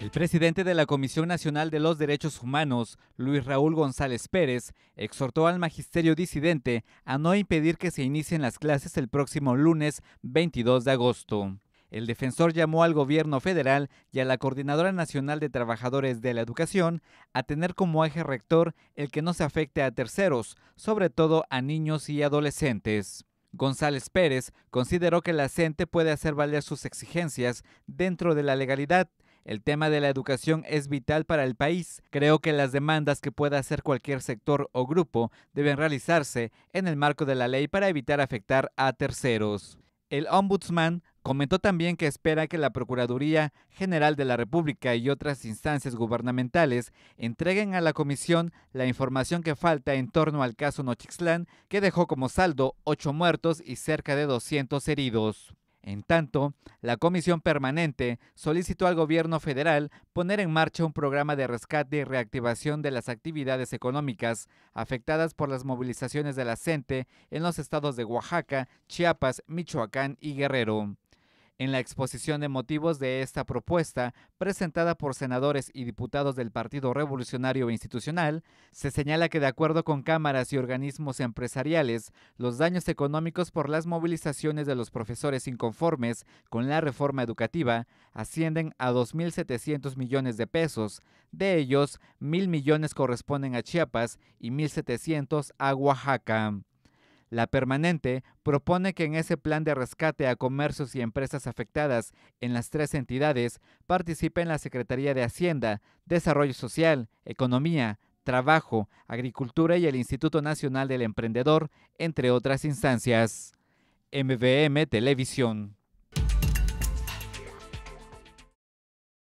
El presidente de la Comisión Nacional de los Derechos Humanos, Luis Raúl González Pérez, exhortó al magisterio disidente a no impedir que se inicien las clases el próximo lunes 22 de agosto. El defensor llamó al gobierno federal y a la Coordinadora Nacional de Trabajadores de la Educación a tener como eje rector el que no se afecte a terceros, sobre todo a niños y adolescentes. González Pérez consideró que la CENTE e puede hacer valer sus exigencias dentro de la legalidad el tema de la educación es vital para el país. Creo que las demandas que pueda hacer cualquier sector o grupo deben realizarse en el marco de la ley para evitar afectar a terceros. El ombudsman Comentó también que espera que la Procuraduría General de la República y otras instancias gubernamentales entreguen a la Comisión la información que falta en torno al caso Nochixtlán, que dejó como saldo ocho muertos y cerca de 200 heridos. En tanto, la Comisión Permanente solicitó al gobierno federal poner en marcha un programa de rescate y reactivación de las actividades económicas afectadas por las movilizaciones de la e e en los estados de Oaxaca, Chiapas, Michoacán y Guerrero. En la exposición de motivos de esta propuesta, presentada por senadores y diputados del Partido Revolucionario Institucional, se señala que de acuerdo con cámaras y organismos empresariales, los daños económicos por las movilizaciones de los profesores inconformes con la reforma educativa ascienden a 2.700 millones de pesos, de ellos 1.000 millones corresponden a Chiapas y 1.700 a Oaxaca. La permanente propone que en ese plan de rescate a comercios y empresas afectadas en las tres entidades participen la Secretaría de Hacienda, Desarrollo Social, Economía, Trabajo, Agricultura y el Instituto Nacional del Emprendedor, entre otras instancias. MVM Televisión.